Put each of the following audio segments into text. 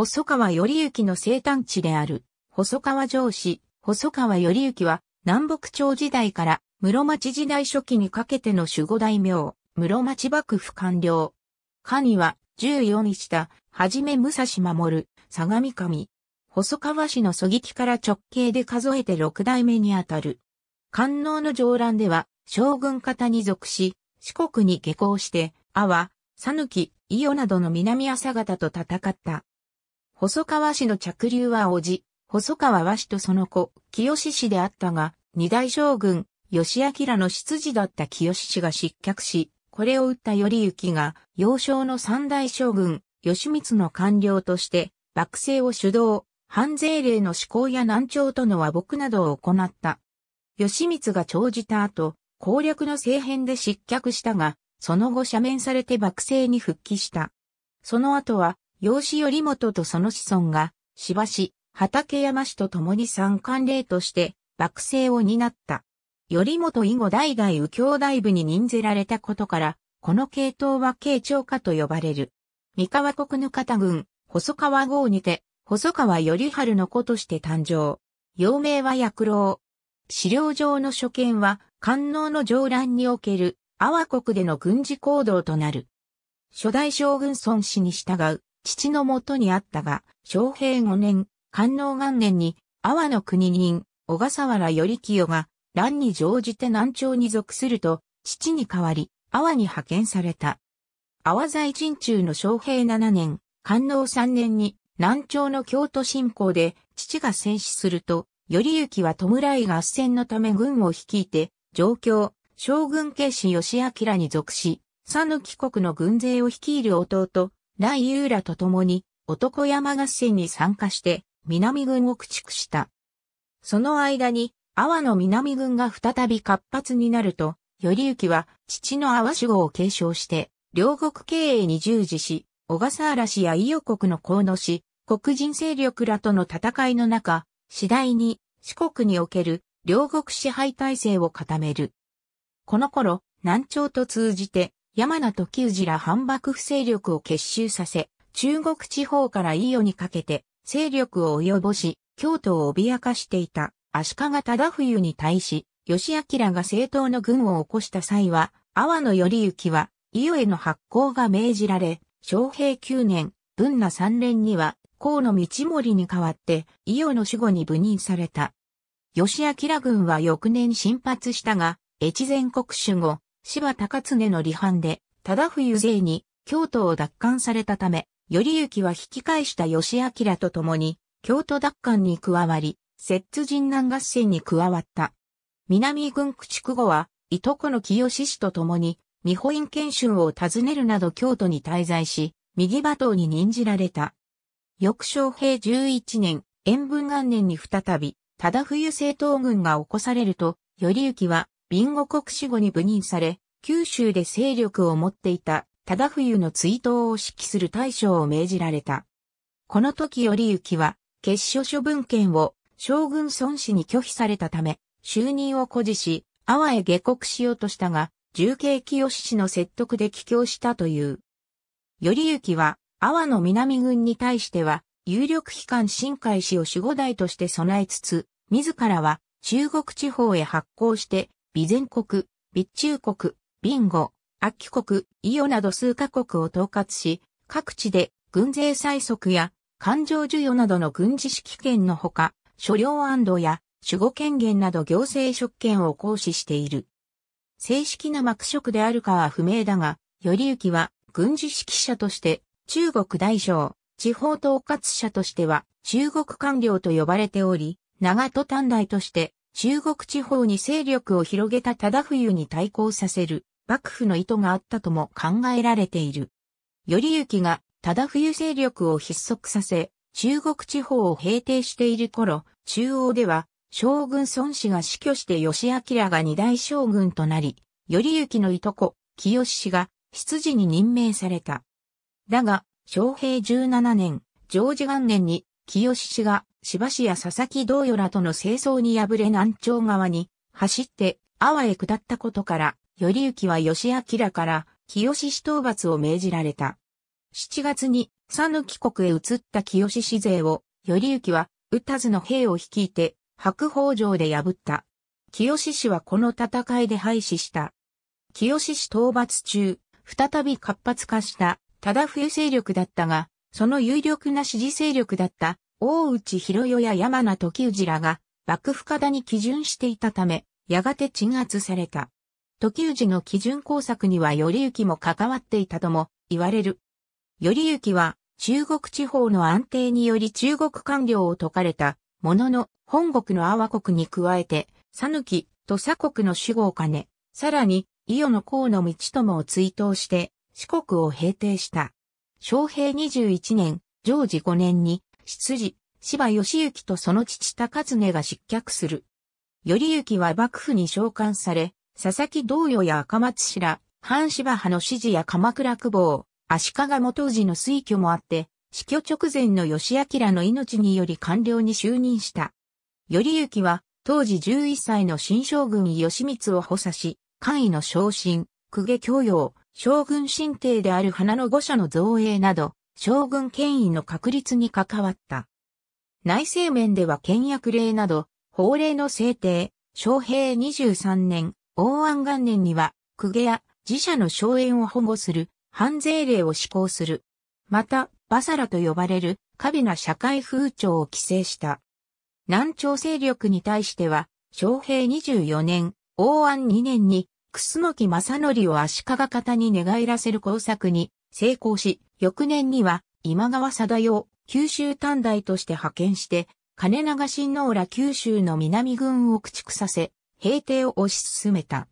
細川頼之の生誕地である、細川城市、細川頼之は、南北朝時代から室町時代初期にかけての守護大名、室町幕府官僚。神は、14日下、はじめ武蔵守、相模神。細川市の狙撃から直径で数えて6代目にあたる。官能の上乱では、将軍方に属し、四国に下校して、阿波、讃岐、伊予などの南朝方と戦った。細川氏の着流は叔父、細川和氏とその子、清志氏であったが、二大将軍、吉明の執事だった清志氏が失脚し、これを打った頼行が、幼少の三大将軍、吉光の官僚として、幕政を主導、反税令の施行や南朝との和睦などを行った。吉光が長じた後、攻略の政変で失脚したが、その後赦免されて幕政に復帰した。その後は、養子頼元とその子孫が、しばし、畠山氏と共に三冠令として、幕政を担った。頼元以後代々右京大部に任ぜられたことから、この系統は慶長家と呼ばれる。三河国の方軍、細川郷にて、細川頼春の子として誕生。幼名は薬郎。資料上の所見は、官能の上乱における、阿波国での軍事行動となる。初代将軍孫氏に従う、父のもとにあったが、昭平5年、官能元年に、阿波の国人、小笠原頼清が、乱に乗じて南朝に属すると、父に代わり、阿波に派遣された。阿波在陣中の昭平7年、官能3年に、南朝の京都侵攻で、父が戦死すると、頼行は弔い合戦のため軍を率いて、上京、将軍家氏義明に属し、佐野帰国の軍勢を率いる弟、雷優らと共に男山合戦に参加して南軍を駆逐した。その間に阿波の南軍が再び活発になると、頼行は父の阿波守護を継承して、両国経営に従事し、小笠原氏や伊予国の河野氏、黒人勢力らとの戦いの中、次第に四国における両国支配体制を固める。この頃、南朝と通じて山名時氏ら反幕府勢力を結集させ、中国地方から伊予にかけて勢力を及ぼし、京都を脅かしていた足利忠冬に対し、義明が政党の軍を起こした際は、阿波の頼行は、伊予への発行が命じられ、昌平9年、文那三連には、河野道盛に代わって、伊予の守護に赴任された。義明軍は翌年進発したが、越前国守護、柴高常の離反で、忠冬勢に京都を奪還されたため、頼行は引き返した義明と共に、京都奪還に加わり、摂津神南合戦に加わった。南軍駆逐後は、いとこの清志氏と共に、見保院研修を訪ねるなど京都に滞在し、右馬頭に任じられた。翌昭平11年、延文元年に再び、忠冬政党軍が起こされると、頼行はビンゴ国守護に部任され、九州で勢力を持っていた、忠冬の追悼を指揮する大将を命じられた。この時より行は、決所処分権を将軍孫子に拒否されたため、就任を誇示し、阿波へ下国しようとしたが、重慶清氏の説得で帰郷したという。頼行は、阿波の南軍に対しては、有力機関新海氏を守護代として備えつつ、自らは中国地方へ発行して備前国、備中国、ビンゴ、秋国、伊予など数カ国を統括し、各地で軍税催促や環状授与などの軍事指揮権のほか、所領安堵や守護権限など行政職権を行使している。正式な幕職であるかは不明だが、頼行は軍事指揮者として中国大将、地方統括者としては中国官僚と呼ばれており、長戸短大として中国地方に勢力を広げた忠冬に対抗させる幕府の意図があったとも考えられている。頼行が忠冬勢力を失速させ、中国地方を平定している頃、中央では将軍孫子が死去して義明が二大将軍となり、頼行のいとこ、清氏が執事に任命された。だが、昌平17年、常時元年に清氏が千葉市や佐々木道与らとの清掃に敗れ南朝側に走って阿波へ下ったことから、頼行は吉明から清志市討伐を命じられた。7月に佐帰国へ移った清志勢を、頼行は宇多津の兵を率いて白宝城で破った。清志氏はこの戦いで廃止した。清志氏討伐中、再び活発化した、ただ冬勢力だったが、その有力な支持勢力だった、大内広代や山名時氏らが幕府方に基準していたため、やがて鎮圧された。時氏の基準工作には頼行も関わっていたとも言われる。頼行は中国地方の安定により中国官僚を解かれたものの本国の阿波国に加えて、讃き、土佐国の守護を兼ね、さらに、伊予の河野道友を追悼して、四国を平定した。昭平21年、常時5年に、執事、芝義行とその父高常が失脚する。頼行は幕府に召喚され、佐々木道与や赤松氏ら、藩芝派の指示や鎌倉久保、足利元氏の推挙もあって、死去直前の義明の命により官僚に就任した。頼行は、当時11歳の新将軍義光を補佐し、官位の昇進、公家教養、将軍神帝である花の御所の造営など、将軍権威の確立に関わった。内政面では倹約令など、法令の制定、昌平23年、王安元年には、公家や寺社の荘園を保護する、反税令を施行する。また、バサラと呼ばれる、過微な社会風潮を規制した。南朝勢力に対しては、昌平24年、王安2年に、楠木正則を足利方に寝返らせる工作に成功し、翌年には今川貞代九州短大として派遣して、金長新王ら九州の南軍を駆逐させ、平定を推し進めた。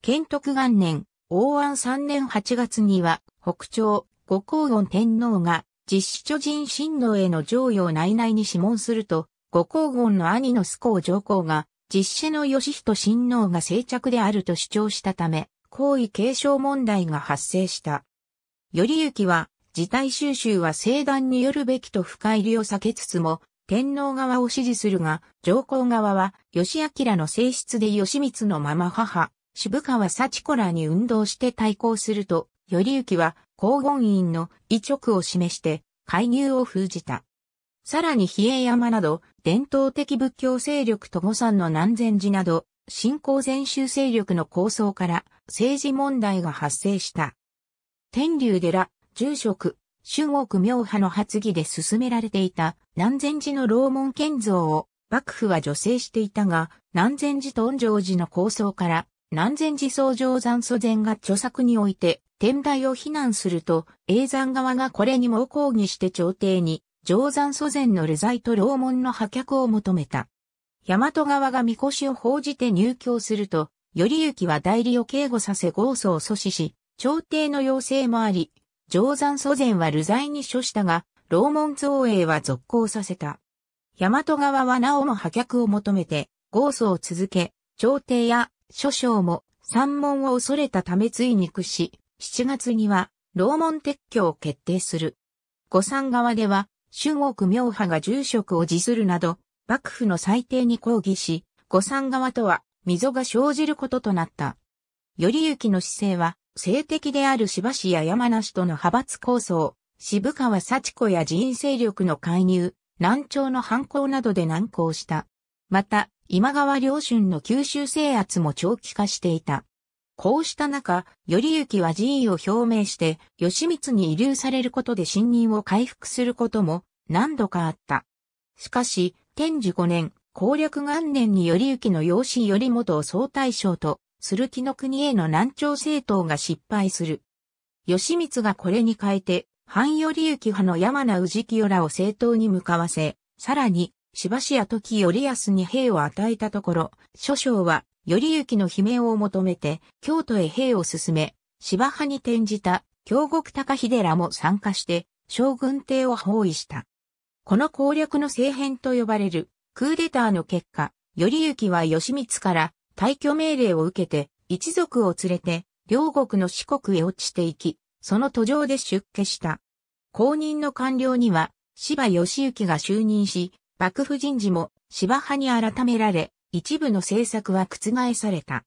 建徳元年、王安三年八月には、北朝、五光厳天皇が、実施諸人親王への譲与を内々に諮問すると、五光厳の兄の須江上皇が、実施の義人親王が静着であると主張したため、皇位継承問題が発生した。頼之は、事態収集は聖断によるべきと深入りを避けつつも、天皇側を支持するが、上皇側は、義明の性質で義光のまま母、渋川幸子らに運動して対抗すると、頼行は、皇后院の遺直を示して、介入を封じた。さらに比叡山など、伝統的仏教勢力と五山の南禅寺など、新興禅宗勢力の構想から、政治問題が発生した。天竜寺、住職、春奥明派の発議で進められていた南禅寺の楼門建造を幕府は助成していたが、南禅寺と恩城寺の構想から南禅寺創上山祖禅が著作において天台を非難すると、永山側がこれに猛抗議して朝廷に上山祖禅の流罪と楼門の破却を求めた。大和側が見越しを報じて入教すると、頼行は代理を警護させ豪祖を阻止し、朝廷の要請もあり、定山祖前は流罪に処したが、老門造営は続行させた。大和側はなおも破却を求めて、豪訴を続け、朝廷や諸将も山門を恐れたためついに屈し、7月には老門撤去を決定する。五山側では、春国明派が住職を辞するなど、幕府の裁定に抗議し、五山側とは溝が生じることとなった。頼行の姿勢は、性的である柴氏や山梨との派閥構想、渋川幸子や人勢力の介入、南朝の反抗などで難航した。また、今川良春の九州制圧も長期化していた。こうした中、頼行は辞意を表明して、義満に遺留されることで信任を回復することも何度かあった。しかし、天時五年、攻略元年に頼行の養子頼元を総大将とする木の国への南朝政党が失敗する。義満がこれに変えて、範頼行派の山名氏清らを政党に向かわせ、さらに、柴氏や時頼康に兵を与えたところ、諸将は、頼行の悲鳴を求めて、京都へ兵を進め、柴派に転じた、京極高秀らも参加して、将軍邸を包囲した。この攻略の政変と呼ばれる、クーデターの結果、頼行は義満から退去命令を受けて、一族を連れて、両国の四国へ落ちていき、その途上で出家した。後任の官僚には、芝義行が就任し、幕府人事も芝派に改められ、一部の政策は覆された。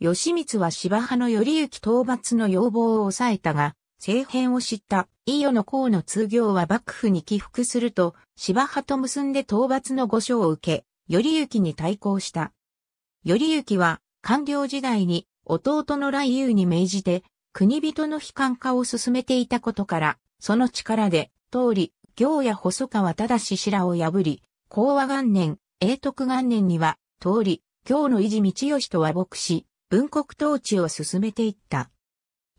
義満は芝派の頼行討伐の要望を抑えたが、政変を知った伊予の公の通行は幕府に起伏すると、芝派と結んで討伐の御所を受け、頼行に対抗した。頼行は官僚時代に弟の雷友に命じて国人の悲観化を進めていたことから、その力で、通り、行や細川忠志らを破り、講和元年、永徳元年には、通り、行の維持道義と和睦し、文国統治を進めていった。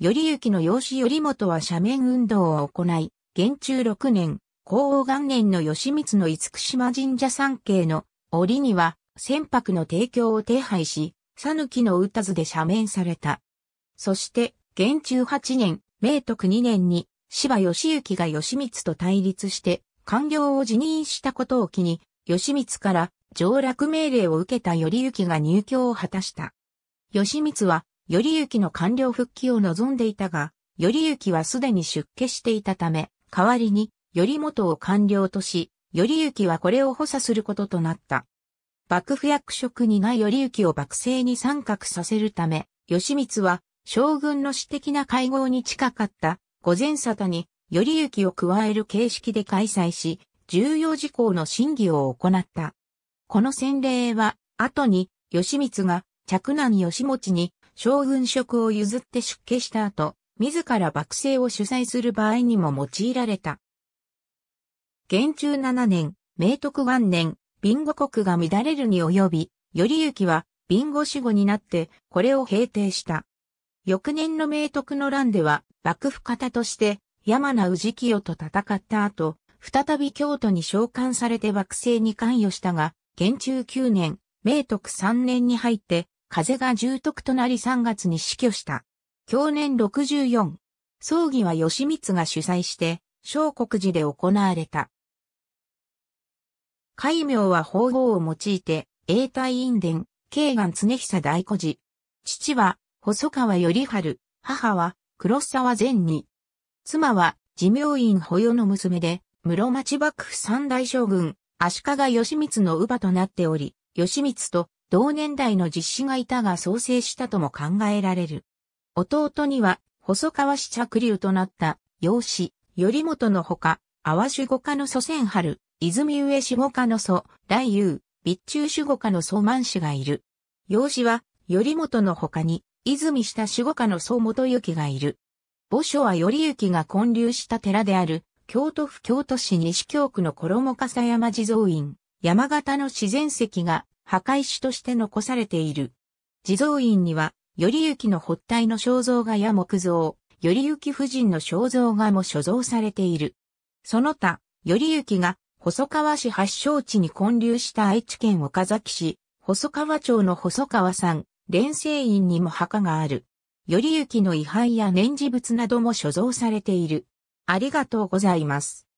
頼行の養子頼元は斜面運動を行い、元中6年、皇后元年の義満の厳島神社参詣の折には、船舶の提供を手配し、讃岐の歌図で赦免された。そして、元中8年、明徳2年に、柴義行が義光と対立して、官僚を辞任したことを機に、義光から上落命令を受けた頼行が入居を果たした。義光は、頼行の官僚復帰を望んでいたが、頼行はすでに出家していたため、代わりに、頼元を官僚とし、頼行はこれを補佐することとなった。幕府役職にない頼行を幕政に参画させるため、義満は将軍の私的な会合に近かった御前沙に頼行を加える形式で開催し、重要事項の審議を行った。この洗礼は、後に、義満が、嫡男義持に、将軍職を譲って出家した後、自ら幕政を主催する場合にも用いられた。元中7年、明徳元年、ビンゴ国が乱れるに及び、頼行はビンゴ守護になってこれを平定した。翌年の明徳の乱では幕府方として山名氏清と戦った後、再び京都に召喚されて幕政に関与したが、元中9年、明徳3年に入って、風が重篤となり3月に死去した。去年64。葬儀は吉光が主催して、小国寺で行われた。戒名は方法を用いて、永代院伝、慶願常久大古事。父は、細川頼春、母は、黒沢善に。妻は、寺明院保養の娘で、室町幕府三大将軍、足利義満の乳母となっており、義満と同年代の実子がいたが創生したとも考えられる。弟には、細川氏着流となった、養子、頼元のほか、淡守五家の祖先春、泉上守護家の祖、大雄、備中守護家の祖満氏がいる。用紙は、頼元の他に、泉下守護家の祖元行がいる。墓所は頼行が建立した寺である、京都府京都市西京区の衣笠山地蔵院、山形の自然石が、墓石として残されている。地蔵院には、頼行の発体の肖像画や木像、頼行夫人の肖像画も所蔵されている。その他、頼行が細川市発祥地に建立した愛知県岡崎市、細川町の細川さん、連成院にも墓がある。頼行の遺灰や念事物なども所蔵されている。ありがとうございます。